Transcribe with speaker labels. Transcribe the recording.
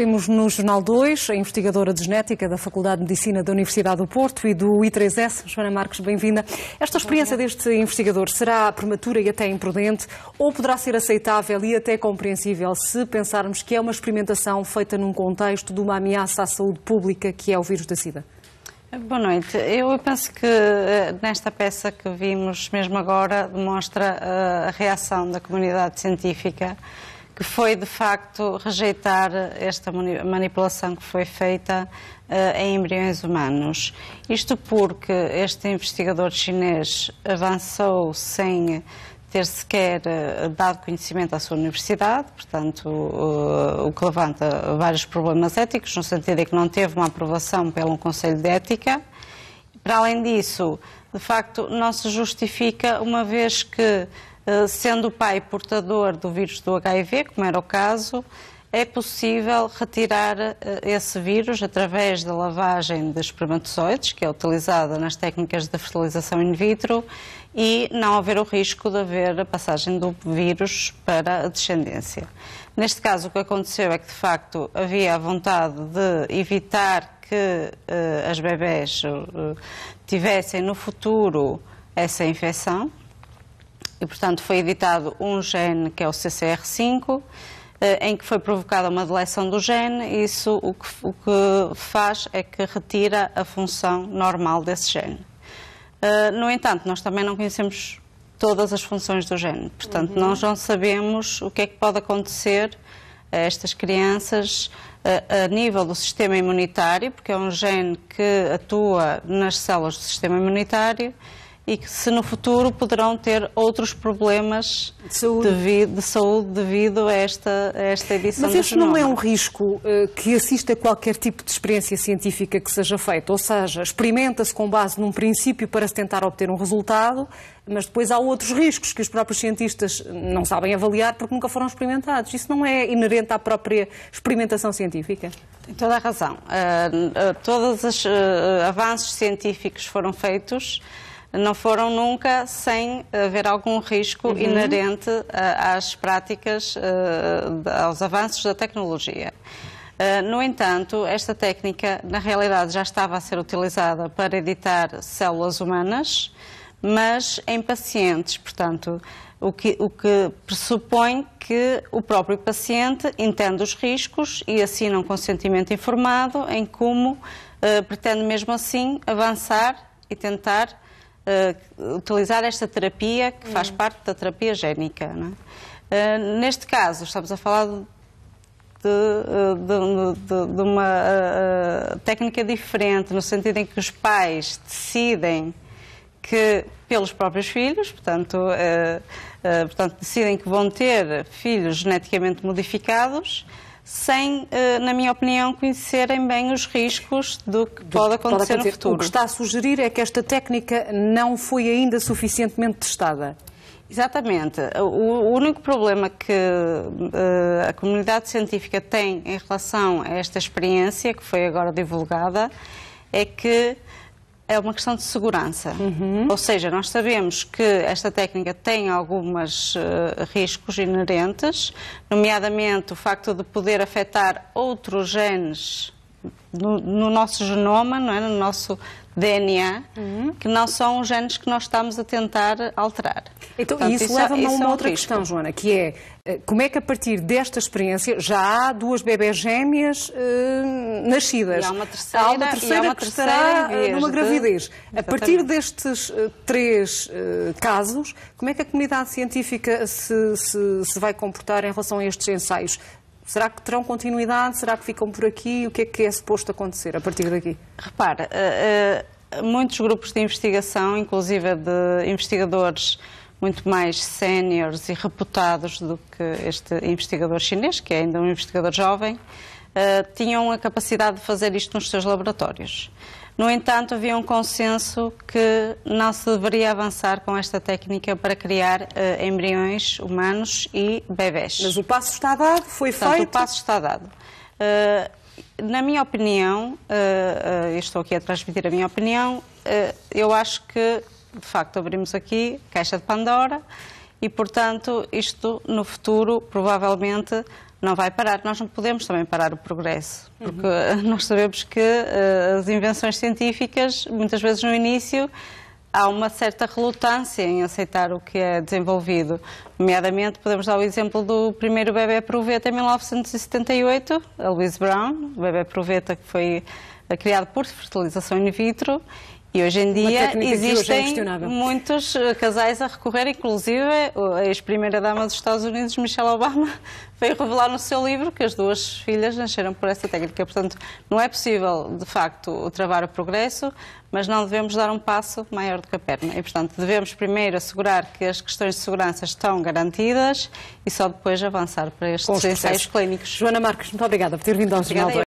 Speaker 1: Temos no Jornal 2 a investigadora de genética da Faculdade de Medicina da Universidade do Porto e do I3S, Joana Marques, bem-vinda. Esta experiência deste investigador será prematura e até imprudente ou poderá ser aceitável e até compreensível se pensarmos que é uma experimentação feita num contexto de uma ameaça à saúde pública que é o vírus da SIDA? Boa noite.
Speaker 2: Eu penso que eh, nesta peça que vimos mesmo agora demonstra eh, a reação da comunidade científica que foi de facto rejeitar esta manipulação que foi feita uh, em embriões humanos. Isto porque este investigador chinês avançou sem ter sequer eh, dado conhecimento à sua universidade, portanto, eh, o que levanta vários problemas éticos, no sentido de que não teve uma aprovação pelo Conselho de Ética. Para além disso, de facto, não se justifica, uma vez que eh, sendo o pai portador do vírus do HIV, como era o caso, é possível retirar eh, esse vírus através da lavagem de espermatozoides, que é utilizada nas técnicas de fertilização in vitro, e não haver o risco de haver a passagem do vírus para a descendência. Neste caso, o que aconteceu é que, de facto, havia a vontade de evitar que uh, as bebés uh, tivessem no futuro essa infecção, e, portanto, foi editado um gene que é o CCR5, eh, em que foi provocada uma deleção do gene, isso o que, o que faz é que retira a função normal desse gene. Eh, no entanto, nós também não conhecemos todas as funções do gene, portanto, uhum. nós não sabemos o que é que pode acontecer a estas crianças a, eh, a nível do sistema imunitário, porque é um gene que atua nas células do sistema imunitário e que se no futuro poderão ter outros problemas de saúde, devido, de saúde devido a esta, a esta edição Mas este não é um
Speaker 1: risco uh, que assista a qualquer tipo de experiência científica que seja feita, ou seja, experimenta-se com base num princípio para se tentar obter um resultado, mas depois há outros riscos que os próprios cientistas não sabem avaliar porque nunca foram experimentados. Isso não é inerente à própria experimentação científica?
Speaker 2: Tem toda a razão. Uh, uh, todos os avanços científicos foram feitos não foram nunca sem haver algum risco uhum. inerente eh, às práticas, eh, aos avanços da tecnologia. Eh, no entanto, esta técnica na realidade já estava a ser utilizada para editar células humanas, mas em pacientes, portanto, o que, o que, pressupõe que o próprio paciente entenda os riscos e assina um consentimento informado em como pretende mesmo assim avançar e tentar uh, utilizar esta terapia que faz hum. parte da terapia génica. É? Uh, neste caso, estamos a falar de, de, eh, de, de uma uh, técnica diferente, no sentido em que os pais decidem que pelos próprios filhos, portanto, portanto decidem que vão ter filhos geneticamente modificados sem, eh, na minha opinião, conhecerem bem os riscos do que pode, acontecer pode acontecer no futuro. O que está a sugerir é que esta técnica não foi ainda suficientemente testada. Exatamente. O único problema que eh, a comunidade científica tem em relação a esta experiência que foi agora divulgada é que é uma questão de segurança. Uhum. Ou seja, nós sabemos que esta técnica tem alguns uh, eh, riscos inerentes, nomeadamente o facto de poder afetar outros genes no, no nosso genoma, não é? no nosso DNA, uhum. que não são os genes que nós estamos a tentar alterar. Então, Portanto, isso, isso leva-me é- a é uma é outra risco. questão, Joana,
Speaker 1: que é eh, como é que a partir desta experiência já há duas bebés gêmeas eh, nascidas? E há uma terceira, há uma terceira, uma terceira que estará numa de... gravidez. Exatamente. A partir destes eh, três casos, como é que a comunidade científica se, se, se vai comportar em relação a estes ensaios? Será que terão continuidade? Será que ficam por aqui? O que é que é suposto acontecer a partir daqui? Repara, eh, eh, muitos
Speaker 2: grupos de investigação, inclusive de investigadores muito mais séniores e reputados do que este investigador chinês, que é ainda um investigador jovem, eh, tinham a capacidade de fazer isto nos seus laboratórios. No entanto, havia um consenso que não se deveria avançar com esta técnica para criar uh, embriões humanos e bebés. Mas o passo está dado, foi Portanto, feito? O passo está dado. Uh, na minha opinião, uh, estou aqui a transmitir a minha opinião, eu acho que, de facto, abrimos aqui caixa de Pandora e, portanto, isto no futuro provavelmente não vai parar. Nós não podemos também parar o progresso, uhum. porque uhum. nós sabemos que uh, as invenções científicas, muitas vezes no início, há uma certa relutância em aceitar o que é desenvolvido. Nomeadamente, podemos dar o exemplo do primeiro bebê proveta em 1978, a Louise Brown, o bebê proveta que foi eh, criado por fertilização in vitro e hoje em dia é existem é muitos eh, casais a recorrer, inclusive a ex-primeira-dama dos Estados Unidos, Michelle Obama, veio revelar no seu livro que as duas filhas nasceram por essa técnica. Portanto, não é possível, de facto, travar o progresso, mas não devemos dar um passo maior do que a perna. E, portanto, devemos primeiro assegurar que as questões de segurança estão garantidas e só depois avançar para estes ensaios clínicos. Joana Marques, muito obrigada por ter vindo ao obrigada Jornal